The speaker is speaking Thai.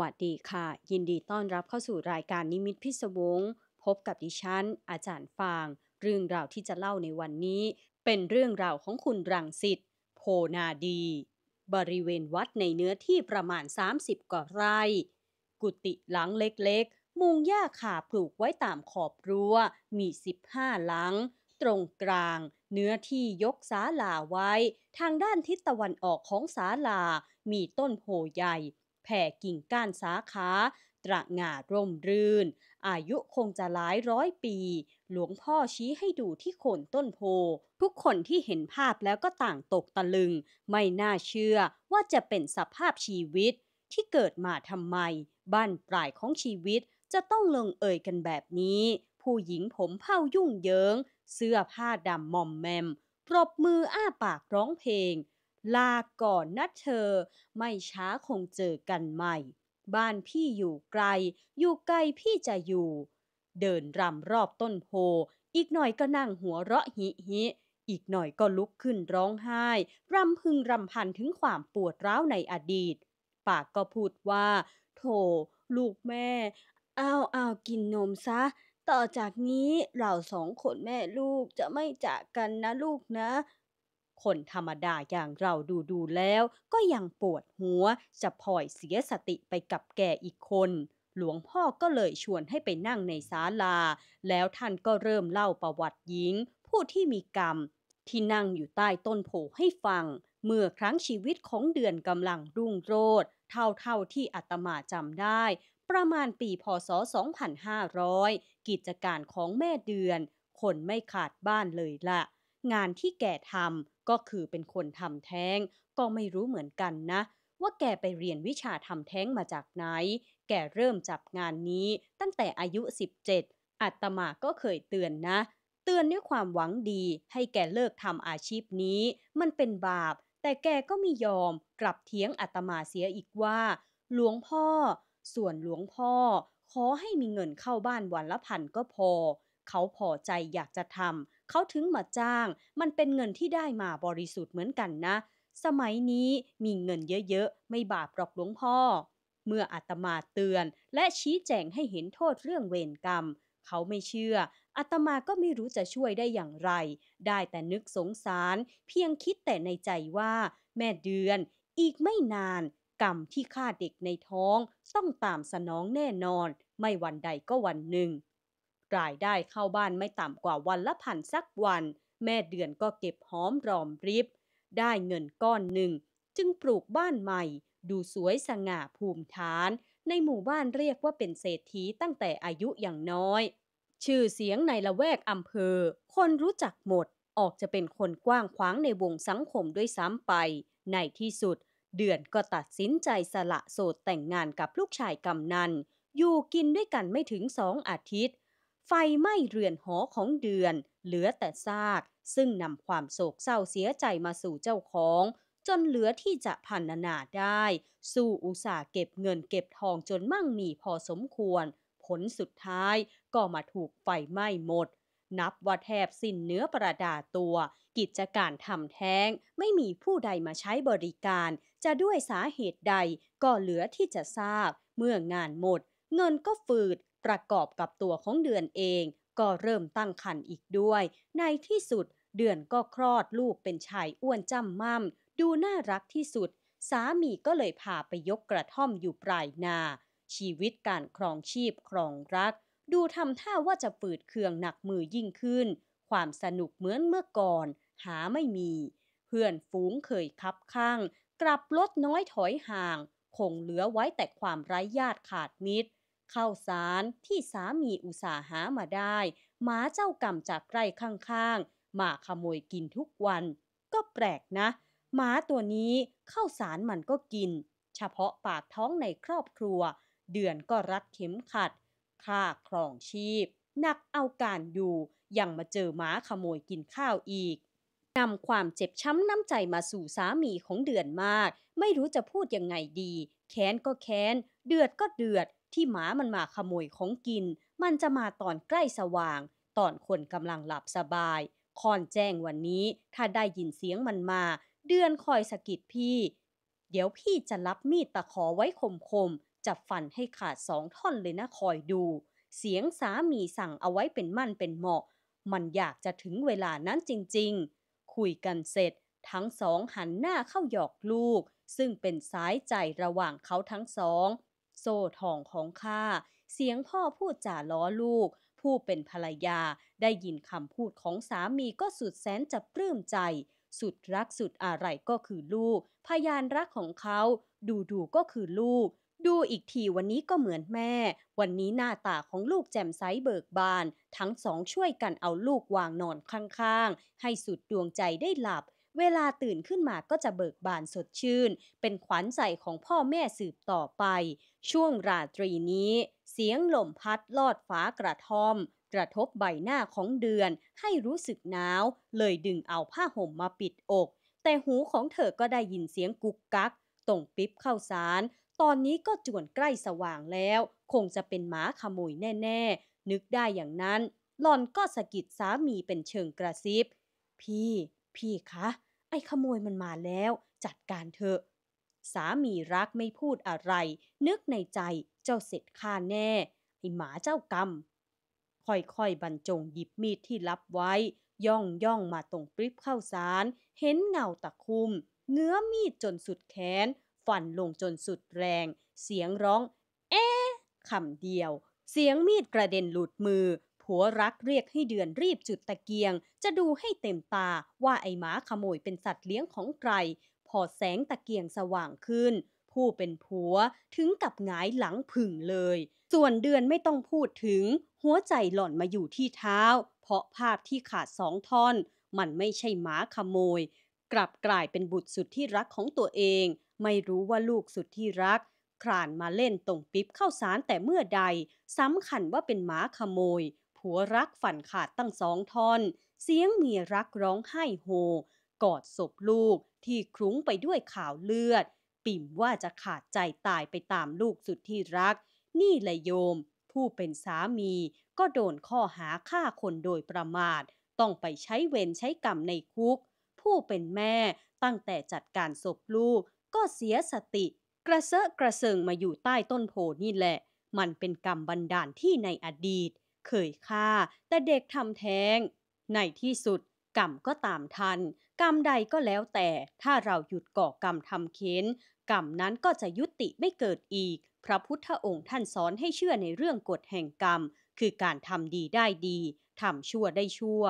วัสดีค่ะ ยินดีต้อนรับเข้าสู่รายการนิมิตพิศวง พบกับดิฉัน อาจารย์ฟาง เรื่องราวที่จะเล่าในวันนี้ เป็นเรื่องราวของคุณรังสิตโพนาดี บริเวณวัดในเนื้อที่ประมาณ 30กว่าไร่ กุฏิหลังเล็กๆ มุงหญ้าขาปลูกไว้ตามขอบรัว้วมี 15 หลัง ตรงกลาง เนื้อที่ยกศาลาไว้ ทางด้านทิศตะวันออกของศาลา มีต้นโพใหญ่แผ่กิ่งก้านสาขา ตระหง่าร่มรื่น อายุคงจะหลายร้อยปี หลวงพ่อชี้ให้ดูที่โคนต้นโพ ทุกคนที่เห็นภาพแล้วก็ต่างตกตะลึง ไม่น่าเชื่อว่าจะเป็นสภาพชีวิตที่เกิดมาทำไม บ้านปลายของชีวิตจะต้องลงเอ่ยกันแบบนี้ ผู้หญิงผมเผ้ายุ่งเยิง เสื้อผ้าดำมอมแมมปรบมืออ้าปากร้องเพลงลา ก่อนนะเธอ ไม่ช้าคงเจอกันใหม่ บ้านพี่อยู่ไกลอยู่ไกลพี่จะอยู่ เดินรำรอบต้นโพ อีกหน่อยก็นั่งหัวเราะหิหิอีกหน่อยก็ลุกขึ้นร้องไห้รำพึงรำพันถึงความปวดร้าวในอดีต ปากก็พูดว่า โถลูกแม่อ้าวอ้าวกินนมซะ ต่อจากนี้เราสองคนแม่ลูกจะไม่จากกันนะลูกนะคนธรรมดาอย่างเราดูดูแล้วก็ยังปวดหัวจะพลอยเสียสติไปกับแกอีกคน หลวงพ่อก็เลยชวนให้ไปนั่งในศาลา แล้วท่านก็เริ่มเล่าประวัติหญิง ผู้ที่มีกรรม ที่นั่งอยู่ใต้ต้นโพให้ฟัง เมื่อครั้งชีวิตของเดือนกำลังรุ่งโรจน์เท่าที่อาตมาจำได้ ประมาณปีพศ2500 กิจการของแม่เดือน คนไม่ขาดบ้านเลยละงานที่แกทำก็คือเป็นคนทำแท้ง ก็ไม่รู้เหมือนกันนะ ว่าแกไปเรียนวิชาทำแท้งมาจากไหน แกเริ่มจับงานนี้ ตั้งแต่อายุ 17อัตมาก็เคยเตือนนะ เตือนด้วยความหวังดี ให้แกเลิกทำอาชีพนี้ มันเป็นบาป แต่แกก็ไม่ยอมกลับเถียงอัตมาเสียอีกว่า หลวงพ่อ ส่วนหลวงพ่อ ขอให้มีเงินเข้าบ้านวันละพันก็พอเขาพอใจอยากจะทำเขาถึงมาจ้าง มันเป็นเงินที่ได้มาบริสุทธิ์เหมือนกันนะ สมัยนี้มีเงินเยอะๆ ไม่บาปหรอกหลวงพ่อ เมื่ออาตมาเตือนและชี้แจงให้เห็นโทษเรื่องเวรกรรม เขาไม่เชื่อ อาตมาก็ไม่รู้จะช่วยได้อย่างไร ได้แต่นึกสงสารเพียงคิดแต่ในใจว่า แม่เดือนอีกไม่นาน กรรมที่ฆ่าเด็กในท้อง ต้องตามสนองแน่นอน ไม่วันใดก็วันหนึ่งรายได้เข้าบ้านไม่ต่ำกว่าวันละพันสักวัน แม่เดือนก็เก็บหอมรอมริบ ได้เงินก้อนหนึ่ง จึงปลูกบ้านใหม่ ดูสวยสง่าภูมิฐาน ในหมู่บ้านเรียกว่าเป็นเศรษฐีตั้งแต่อายุอย่างน้อย ชื่อเสียงในละแวกอำเภอ คนรู้จักหมดออกจะเป็นคนกว้างขวางในวงสังคมด้วยซ้ำไป ในที่สุด เดือนก็ตัดสินใจสละโสดแต่งงานกับลูกชายกำนันอยู่กินด้วยกันไม่ถึงสองอาทิตย์ไฟไหม้เรือนหอของเดือน เหลือแต่ซาก ซึ่งนำความโศกเศร้าเสียใจมาสู่เจ้าของ จนเหลือที่จะพันนาได้ สู้อุตสาห์เก็บเงินเก็บทองจนมั่งมีพอสมควร ผลสุดท้ายก็มาถูกไฟไหม้หมด นับว่าแทบสิ้นเนื้อประดาตัว กิจการทำแท้ง ไม่มีผู้ใดมาใช้บริการ จะด้วยสาเหตุใดก็เหลือที่จะทราบเมื่องานหมด เงินก็ฝืดประกอบกับตัวของเดือนเอง ก็เริ่มตั้งครรภ์อีกด้วย ในที่สุดเดือนก็คลอดลูกเป็นชายอ้วนจำม่ำดูน่ารักที่สุด สามีก็เลยพาไปยกกระท่อมอยู่ปลายนา ชีวิตการครองชีพครองรัก ดูทำท่าว่าจะฝืดเคืองหนักมือยิ่งขึ้น ความสนุกเหมือนเมื่อก่อน หาไม่มี เพื่อนฝูงเคยคับข้าง กลับลดน้อยถอยห่างคงเหลือไว้แต่ความไร้ญาติขาดมิตรข้าวสารที่สามีอุตสาหามาได้หมาเจ้ากรรมจากไร่ข้างๆมาขโมยกินทุกวัน ก็แปลกนะหมาตัวนี้ข้าวสารมันก็กิน เฉพาะปากท้องในครอบครัว เดือนก็รัดเข็มขัดค่าครองชีพนักเอาการอยู่ยังมาเจอหมาขโมยกินข้าวอีก นำความเจ็บช้ำน้ำใจมาสู่สามีของเดือนมาก ไม่รู้จะพูดยังไงดี แค้นก็แค้นเดือดก็เดือดที่หมามันมาขโมยของกิน มันจะมาตอนใกล้สว่าง ตอนคนกำลังหลับสบาย คอนแจ้งวันนี้ ถ้าได้ยินเสียงมันมา เดือนคอยสะกิดพี่ เดี๋ยวพี่จะรับมีดตะขอไว้คมๆจะฟันให้ขาดสองท่อนเลยนะคอยดู เสียงสามีสั่งเอาไว้เป็นมั่นเป็นเหมาะ มันอยากจะถึงเวลานั้นจริงๆ คุยกันเสร็จ ทั้งสองหันหน้าเข้าหยอกลูก ซึ่งเป็นสายใจระหว่างเขาทั้งสองโซ่ทองของข้า เสียงพ่อพูดจ่าล้อลูก ผู้เป็นภรรยาได้ยินคำพูดของสามีก็สุดแสนจะปลื้มใจ สุดรักสุดอะไรก็คือลูก พยานรักของเขา ดูดูก็คือลูก ดูอีกทีวันนี้ก็เหมือนแม่ วันนี้หน้าตาของลูกแจ่มใสเบิกบาน ทั้งสองช่วยกันเอาลูกวางนอนข้างๆ ให้สุดดวงใจได้หลับเวลาตื่นขึ้นมาก็จะเบิกบานสดชื่น เป็นขวัญใจของพ่อแม่สืบต่อไป ช่วงราตรีนี้ เสียงลมพัดลอดฟ้ากระท่อม กระทบใบหน้าของเดือนให้รู้สึกหนาว เลยดึงเอาผ้าห่มมาปิดอก แต่หูของเธอก็ได้ยินเสียงกุกกัก ตรงปิ๊บเข้าสาร ตอนนี้ก็จวนใกล้สว่างแล้ว คงจะเป็นหมาขโมยแน่ๆ นึกได้อย่างนั้นหล่อนก็สะกิดสามีเป็นเชิงกระซิบ พี่พี่คะ ไอ้ขโมยมันมาแล้ว จัดการเถอะสามีรักไม่พูดอะไร นึกในใจเจ้าเสร็จค้าแน่ ไอ้หมาเจ้ากรรม ค่อยๆบรรจงหยิบมีดที่รับไว้ ย่องย่องมาตรงปริบเข้าสาร เห็นเงาตะคุม เงื้อมีดจนสุดแขน ฟันลงจนสุดแรง เสียงร้อง เอ๊คำเดียว เสียงมีดกระเด็นหลุดมือผัวรักเรียกให้เดือนรีบจุดตะเกียงจะดูให้เต็มตาว่าไอ้หมาขโมยเป็นสัตว์เลี้ยงของใครพอแสงตะเกียงสว่างขึ้น ผู้เป็นผัวถึงกับหงายหลังผึ่งเลย ส่วนเดือนไม่ต้องพูดถึง หัวใจหล่อนมาอยู่ที่เท้า เพราะภาพที่ขาดสองท่อนมันไม่ใช่หมาขโมยกลับกลายเป็นบุตรสุดที่รักของตัวเอง ไม่รู้ว่าลูกสุดที่รักครานมาเล่นตรงปิ๊บเข้าสารแต่เมื่อใดสำคัญว่าเป็นหมาขโมยผัวรักฝันขาดตั้งสองทอน เสียงเมียรักร้องไห้โฮ กอดศพลูกที่คลุ้งไปด้วยข่าวเลือด ปิ่มว่าจะขาดใจตายไปตามลูกสุดที่รัก นี่แหละโยม ผู้เป็นสามี ก็โดนข้อหาฆ่าคนโดยประมาท ต้องไปใช้เวรใช้กรรมในคุก ผู้เป็นแม่ตั้งแต่จัดการศพลูก ก็เสียสติ กระเซาะกระเซิงมาอยู่ใต้ต้นโพนี่แหละ มันเป็นกรรมบันดาลที่ในอดีตเคยฆ่า แต่เด็กทำแท้ง ในที่สุด กรรมก็ตามทัน กรรมใดก็แล้วแต่ ถ้าเราหยุดก่อกรรมทำเค้น กรรมนั้นก็จะยุติไม่เกิดอีก พระพุทธองค์ท่านสอนให้เชื่อในเรื่องกฎแห่งกรรม คือการทำดีได้ดีทำชั่วได้ชั่ว